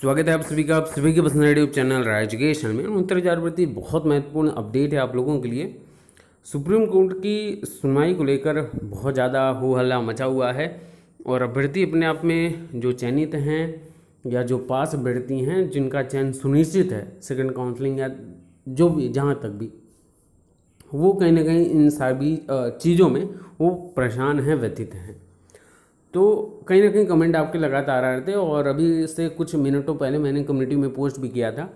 स्वागत है आप सभी का आप सभी के पसंद यूट्यूब चैनल राय एजुकेशन में उत्तर हजार प्रति बहुत महत्वपूर्ण अपडेट है आप लोगों के लिए सुप्रीम कोर्ट की सुनवाई को लेकर बहुत ज़्यादा हो हल्ला मचा हुआ है और अभ्यर्थी अपने आप में जो चयनित हैं या जो पास अभ्यर्थी हैं जिनका चयन सुनिश्चित है सेकंड काउंसलिंग या जो भी जहाँ तक भी वो कहीं ना कहीं इन सभी चीज़ों में वो परेशान हैं व्यथित हैं तो कहीं ना कहीं कमेंट आपके लगातार आ रहे थे और अभी से कुछ मिनटों पहले मैंने कम्युनिटी में पोस्ट भी किया था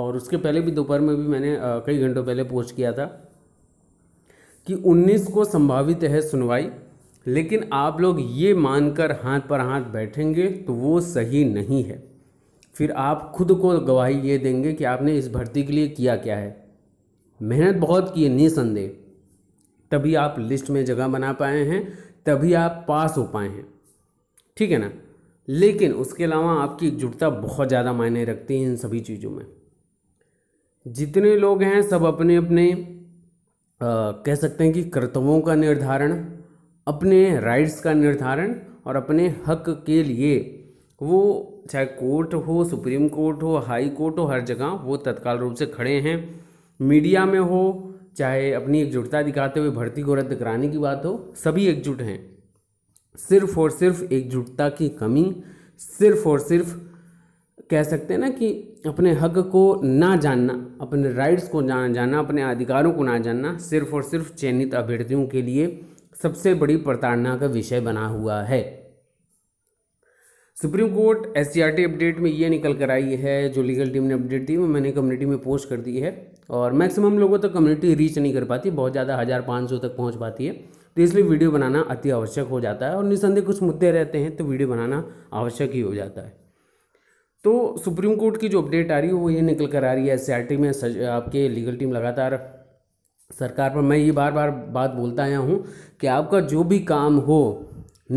और उसके पहले भी दोपहर में भी मैंने कई घंटों पहले पोस्ट किया था कि 19 को संभावित है सुनवाई लेकिन आप लोग ये मानकर हाथ पर हाथ बैठेंगे तो वो सही नहीं है फिर आप खुद को गवाही ये देंगे कि आपने इस भर्ती के लिए किया क्या है मेहनत बहुत की है निसंदेह तभी आप लिस्ट में जगह बना पाए हैं तभी आप पास हो पाए हैं ठीक है ना लेकिन उसके अलावा आपकी एकजुटता बहुत ज़्यादा मायने रखती है इन सभी चीज़ों में जितने लोग हैं सब अपने अपने आ, कह सकते हैं कि कर्तव्यों का निर्धारण अपने राइट्स का निर्धारण और अपने हक के लिए वो चाहे कोर्ट हो सुप्रीम कोर्ट हो हाई कोर्ट हो हर जगह वो तत्काल रूप से खड़े हैं मीडिया में हो चाहे अपनी एकजुटता दिखाते हुए भर्ती को रद्द कराने की बात हो सभी एकजुट हैं सिर्फ और सिर्फ एकजुटता की कमी सिर्फ और सिर्फ कह सकते हैं ना कि अपने हक को ना जानना अपने राइट्स को ना जानना अपने अधिकारों को ना जानना सिर्फ और सिर्फ चयनित अभ्यर्थियों के लिए सबसे बड़ी प्रताड़ना का विषय बना हुआ है सुप्रीम कोर्ट एस अपडेट में ये निकल कर आई है जो लीगल टीम ने अपडेट दी वो मैंने कम्युनिटी में पोस्ट कर दी है और मैक्सिमम लोगों तक कम्युनिटी रीच नहीं कर पाती बहुत ज़्यादा हज़ार पाँच सौ तक पहुँच पाती है तो इसलिए वीडियो बनाना अति आवश्यक हो जाता है और निसंदेह कुछ मुद्दे रहते हैं तो वीडियो बनाना आवश्यक ही हो जाता है तो सुप्रीम कोर्ट की जो अपडेट आ रही है वो ये निकल कर आ रही है एस में सज, आपके लीगल टीम लगातार सरकार पर मैं ये बार बार बात बोलता आया हूँ कि आपका जो भी काम हो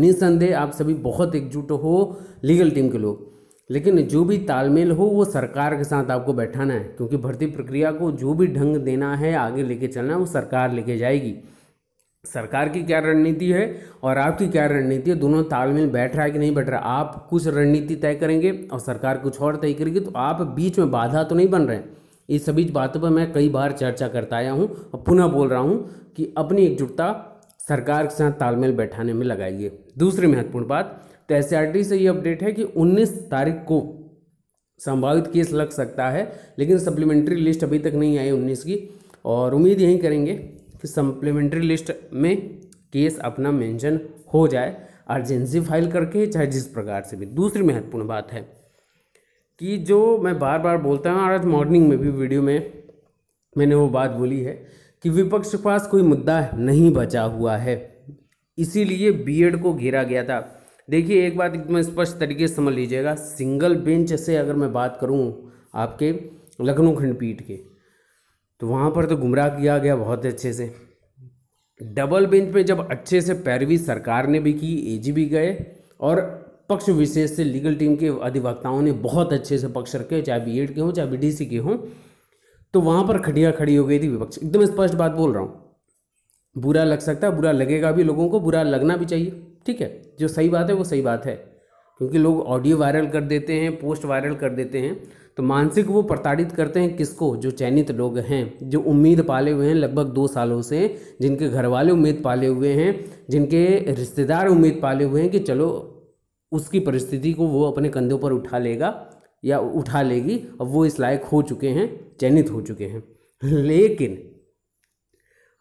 निसंदेह आप सभी बहुत एकजुट हो लीगल टीम के लोग लेकिन जो भी तालमेल हो वो सरकार के साथ आपको बैठाना है क्योंकि भर्ती प्रक्रिया को जो भी ढंग देना है आगे लेके चलना है वो सरकार लेके जाएगी सरकार की क्या रणनीति है और आपकी क्या रणनीति है दोनों तालमेल बैठ रहा है कि नहीं बैठ रहा आप कुछ रणनीति तय करेंगे और सरकार कुछ और तय करेगी तो आप बीच में बाधा तो नहीं बन रहे इस सभी बातों पर मैं कई बार चर्चा करता आया हूँ और पुनः बोल रहा हूँ कि अपनी एकजुटता सरकार के साथ तालमेल बैठाने में लगाइए दूसरी महत्वपूर्ण बात तो एस से ये अपडेट है कि 19 तारीख को संभावित केस लग सकता है लेकिन सप्लीमेंट्री लिस्ट अभी तक नहीं आई 19 की और उम्मीद यही करेंगे कि सप्लीमेंट्री लिस्ट में केस अपना मेंशन हो जाए अर्जेंसी फाइल करके चाहे जिस प्रकार से भी दूसरी महत्वपूर्ण बात है कि जो मैं बार बार बोलता हूँ और आज मॉर्निंग में भी वीडियो में मैंने वो बात बोली है कि विपक्ष के पास कोई मुद्दा नहीं बचा हुआ है इसीलिए बीएड को घेरा गया था देखिए एक बात एकदम स्पष्ट तरीके से समझ लीजिएगा सिंगल बेंच से अगर मैं बात करूँ आपके लखनऊ खंडपीठ के तो वहाँ पर तो गुमराह किया गया बहुत अच्छे से डबल बेंच पे जब अच्छे से पैरवी सरकार ने भी की ए भी गए और पक्ष विशेष से लीगल टीम के अधिवक्ताओं ने बहुत अच्छे से पक्ष रखे चाहे बी के हों चाहे बी के हों तो वहाँ पर खड़िया खड़ी हो गई थी विपक्ष एकदम स्पष्ट बात बोल रहा हूँ बुरा लग सकता है बुरा लगेगा भी लोगों को बुरा लगना भी चाहिए ठीक है जो सही बात है वो सही बात है क्योंकि लोग ऑडियो वायरल कर देते हैं पोस्ट वायरल कर देते हैं तो मानसिक वो प्रताड़ित करते हैं किसको जो चयनित लोग हैं जो उम्मीद पाले हुए हैं लगभग दो सालों से जिनके घर वाले उम्मीद पाले हुए हैं जिनके रिश्तेदार उम्मीद पाले हुए हैं कि चलो उसकी परिस्थिति को वो अपने कंधों पर उठा लेगा या उठा लेगी अब वो इस लायक हो चुके हैं चयनित हो चुके हैं लेकिन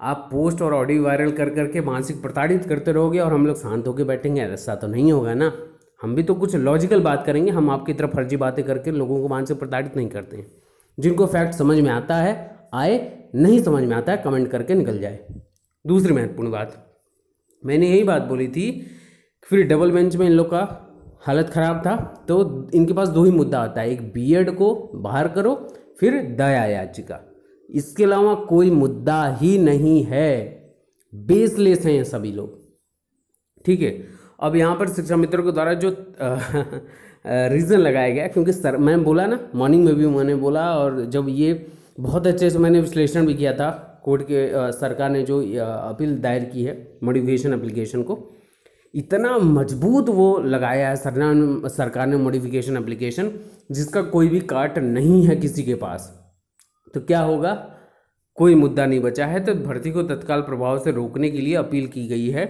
आप पोस्ट और ऑडियो वायरल कर करके मानसिक प्रताड़ित करते रहोगे और हम लोग शांत होकर बैठेंगे ऐसा तो नहीं होगा ना हम भी तो कुछ लॉजिकल बात करेंगे हम आपकी तरफ फर्जी बातें करके लोगों को मानसिक प्रताड़ित नहीं करते हैं जिनको फैक्ट समझ में आता है आए नहीं समझ में आता है कमेंट करके निकल जाए दूसरी महत्वपूर्ण बात मैंने यही बात बोली थी फिर डबल बेंच में इन लोग का हालत ख़राब था तो इनके पास दो ही मुद्दा आता है एक बीएड को बाहर करो फिर दया याचिका इसके अलावा कोई मुद्दा ही नहीं है बेसलेस हैं सभी लोग ठीक है अब यहाँ पर शिक्षा मित्रों के द्वारा जो रीज़न लगाया गया क्योंकि सर मैं बोला ना मॉर्निंग में भी मैंने बोला और जब ये बहुत अच्छे से मैंने विश्लेषण भी किया था कोर्ट के आ, सरकार ने जो अपील दायर की है मॉडिफिकेशन एप्लीकेशन को इतना मजबूत वो लगाया है सरकार ने सरकार ने मॉडिफिकेशन एप्लीकेशन जिसका कोई भी कार्ट नहीं है किसी के पास तो क्या होगा कोई मुद्दा नहीं बचा है तो भर्ती को तत्काल प्रभाव से रोकने के लिए अपील की गई है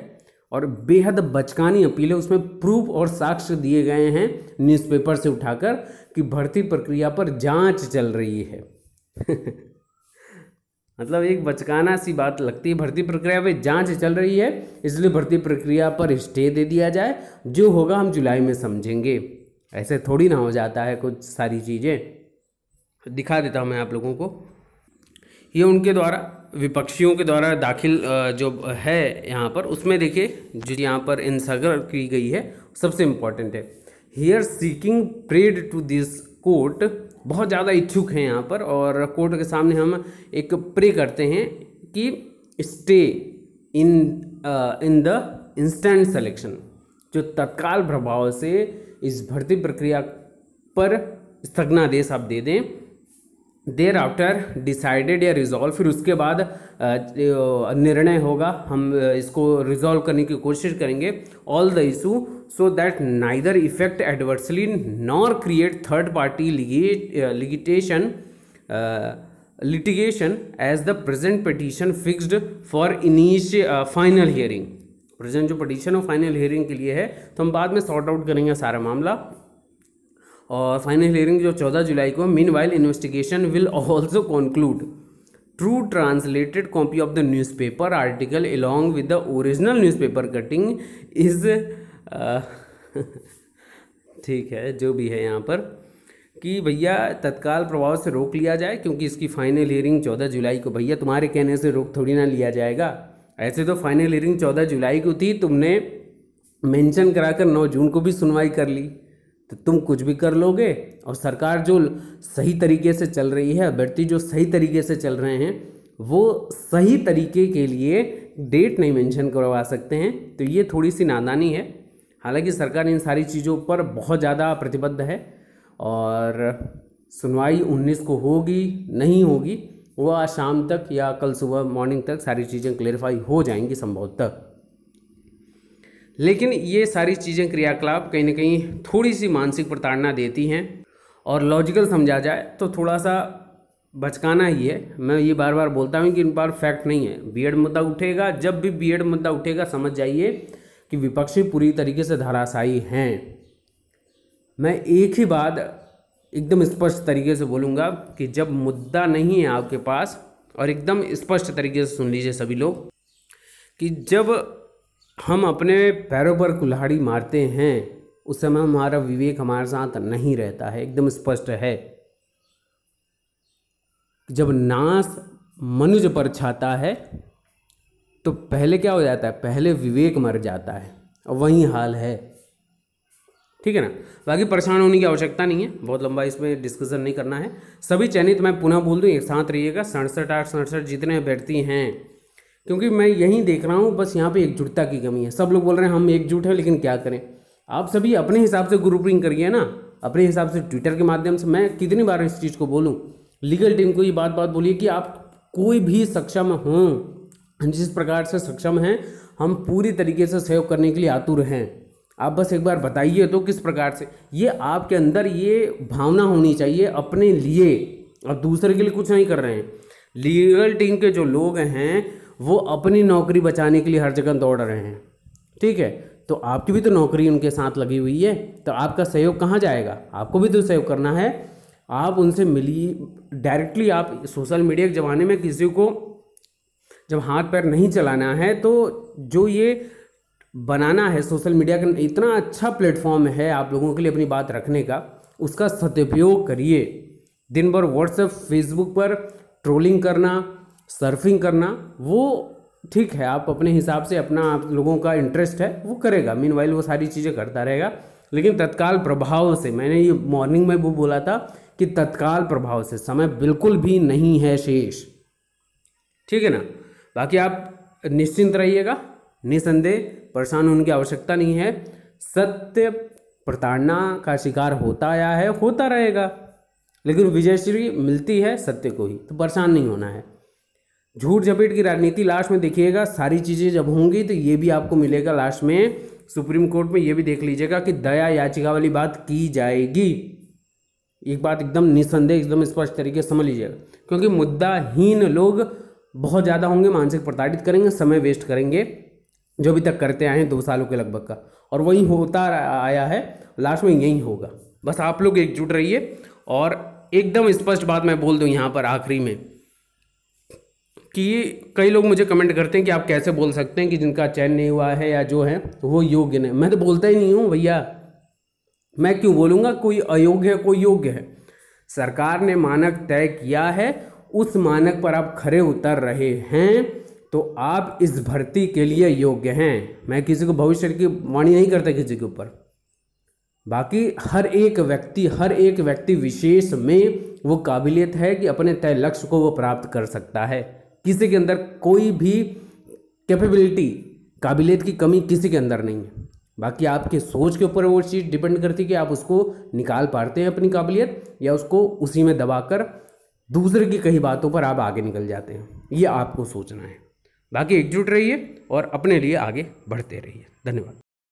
और बेहद बचकानी अपील है उसमें प्रूफ और साक्ष्य दिए गए हैं न्यूज़पेपर से उठाकर कि भर्ती प्रक्रिया पर जांच चल रही है मतलब एक बचकाना सी बात लगती है भर्ती प्रक्रिया पे जांच चल रही है इसलिए भर्ती प्रक्रिया पर स्टे दे दिया जाए जो होगा हम जुलाई में समझेंगे ऐसे थोड़ी ना हो जाता है कुछ सारी चीज़ें दिखा देता हूँ मैं आप लोगों को ये उनके द्वारा विपक्षियों के द्वारा दाखिल जो है यहाँ पर उसमें देखिए जो यहाँ पर इंसागर की गई है सबसे इम्पॉर्टेंट है here seeking prayed to this court बहुत ज़्यादा इच्छुक हैं यहाँ पर और कोर्ट के सामने हम एक प्रे करते हैं कि stay in in the instant selection जो तत्काल प्रभाव से इस भर्ती प्रक्रिया पर स्थगनादेश आप दे दें देर आफ्टर डिसाइडेड या रिजॉल्व फिर उसके बाद निर्णय होगा हम इसको रिजॉल्व करने की कोशिश करेंगे all the issue so that neither effect adversely nor create third party litigation litigation as the present petition fixed for इनिश फाइनल हियरिंग प्रेजेंट जो पटिशन और फाइनल हियरिंग के लिए है तो हम बाद में सॉर्ट आउट करेंगे सारा मामला और फाइनल हियरिंग जो चौदह जुलाई को meanwhile investigation will also conclude true translated copy of the newspaper article along with the original newspaper cutting is ठीक है जो भी है यहाँ पर कि भैया तत्काल प्रभाव से रोक लिया जाए क्योंकि इसकी फाइनल हियरिंग चौदह जुलाई को भैया तुम्हारे कहने से रोक थोड़ी ना लिया जाएगा ऐसे तो फाइनल हियरिंग चौदह जुलाई को थी तुमने मेंशन कराकर नौ जून को भी सुनवाई कर ली तो तुम कुछ भी कर लोगे और सरकार जो सही तरीके से चल रही है अभ्यर्थी जो सही तरीके से चल रहे हैं वो सही तरीके के लिए डेट नहीं मेंशन करवा सकते हैं तो ये थोड़ी सी नादानी है हालांकि सरकार इन सारी चीज़ों पर बहुत ज़्यादा प्रतिबद्ध है और सुनवाई 19 को होगी नहीं होगी वह शाम तक या कल सुबह मॉर्निंग तक सारी चीज़ें क्लेरिफाई हो जाएंगी संभवतः लेकिन ये सारी चीज़ें क्रियाकलाप कहीं ना कहीं थोड़ी सी मानसिक प्रताड़ना देती हैं और लॉजिकल समझा जाए तो थोड़ा सा बचकाना ही है मैं ये बार बार बोलता हूँ कि इन पर फैक्ट नहीं है बीएड मुद्दा उठेगा जब भी बीएड मुद्दा उठेगा समझ जाइए कि विपक्षी पूरी तरीके से धाराशाई हैं मैं एक ही बात एकदम स्पष्ट तरीके से बोलूँगा कि जब मुद्दा नहीं है आपके पास और एकदम स्पष्ट तरीके से सुन लीजिए सभी लोग कि जब हम अपने पैरों पर कुल्हाड़ी मारते हैं उस समय हमारा विवेक हमारे साथ नहीं रहता है एकदम स्पष्ट है जब नाश मनुज पर छाता है तो पहले क्या हो जाता है पहले विवेक मर जाता है और वही हाल है ठीक है ना बाकी परेशान होने की आवश्यकता नहीं है बहुत लंबा इसमें डिस्कशन नहीं करना है सभी चयनित मैं पुनः बोल दूँ एक साथ रहिएगा सड़सठ आठ सड़सठ जितने बैठती हैं क्योंकि मैं यहीं देख रहा हूँ बस यहाँ पे एकजुटता की कमी है सब लोग बोल रहे हैं हम एकजुट हैं लेकिन क्या करें आप सभी अपने हिसाब से ग्रुपिंग करिए ना अपने हिसाब से ट्विटर के माध्यम से मैं कितनी बार इस चीज़ को बोलूँ लीगल टीम को ये बात बात बोलिए कि आप कोई भी सक्षम हों जिस प्रकार से सक्षम हैं हम पूरी तरीके से सहयोग करने के लिए आतुर हैं आप बस एक बार बताइए तो किस प्रकार से ये आपके अंदर ये भावना होनी चाहिए अपने लिए और दूसरे के लिए कुछ नहीं कर रहे हैं लीगल टीम के जो लोग हैं वो अपनी नौकरी बचाने के लिए हर जगह दौड़ रहे हैं ठीक है तो आपकी भी तो नौकरी उनके साथ लगी हुई है तो आपका सहयोग कहाँ जाएगा आपको भी तो सहयोग करना है आप उनसे मिलिए डायरेक्टली आप सोशल मीडिया के ज़माने में किसी को जब हाथ पैर नहीं चलाना है तो जो ये बनाना है सोशल मीडिया का इतना अच्छा प्लेटफॉर्म है आप लोगों के लिए अपनी बात रखने का उसका सदुपयोग करिए दिन भर व्हाट्सएप फेसबुक पर ट्रोलिंग करना सर्फिंग करना वो ठीक है आप अपने हिसाब से अपना आप लोगों का इंटरेस्ट है वो करेगा मीन वाइल वो सारी चीज़ें करता रहेगा लेकिन तत्काल प्रभाव से मैंने ये मॉर्निंग में वो बोला था कि तत्काल प्रभाव से समय बिल्कुल भी नहीं है शेष ठीक है ना बाकी आप निश्चिंत रहिएगा निसंदेह परेशान होने की आवश्यकता नहीं है सत्य प्रताड़ना का शिकार होता आया है होता रहेगा लेकिन विजयश्री मिलती है सत्य को ही तो परेशान नहीं होना है झूठ झपेट की राजनीति लास्ट में देखिएगा सारी चीज़ें जब होंगी तो ये भी आपको मिलेगा लास्ट में सुप्रीम कोर्ट में ये भी देख लीजिएगा कि दया याचिका वाली बात की जाएगी एक बात एकदम निसंदेह एकदम स्पष्ट तरीके से समझ लीजिएगा क्योंकि मुद्दाहीन लोग बहुत ज़्यादा होंगे मानसिक प्रताड़ित करेंगे समय वेस्ट करेंगे जो अभी तक करते आए हैं दो सालों के लगभग का और वही होता आया है लास्ट में यही होगा बस आप लोग एकजुट रहिए और एकदम स्पष्ट बात मैं बोल दूँ यहाँ पर आखिरी में कि कई लोग मुझे कमेंट करते हैं कि आप कैसे बोल सकते हैं कि जिनका चयन नहीं हुआ है या जो है तो वो योग्य नहीं मैं तो बोलता ही नहीं हूँ भैया मैं क्यों बोलूँगा कोई अयोग्य है कोई योग्य है सरकार ने मानक तय किया है उस मानक पर आप खड़े उतर रहे हैं तो आप इस भर्ती के लिए योग्य हैं मैं किसी को भविष्य की वाणी नहीं करता किसी के ऊपर बाकी हर एक व्यक्ति हर एक व्यक्ति विशेष में वो काबिलियत है कि अपने तय लक्ष्य को वो प्राप्त कर सकता है किसी के अंदर कोई भी कैपेबिलिटी काबिलियत की कमी किसी के अंदर नहीं है बाकी आपके सोच के ऊपर वो चीज़ डिपेंड करती है कि आप उसको निकाल पाते हैं अपनी काबिलियत या उसको उसी में दबाकर दूसरे की कई बातों पर आप आगे निकल जाते हैं ये आपको सोचना है बाकी एकजुट रहिए और अपने लिए आगे बढ़ते रहिए धन्यवाद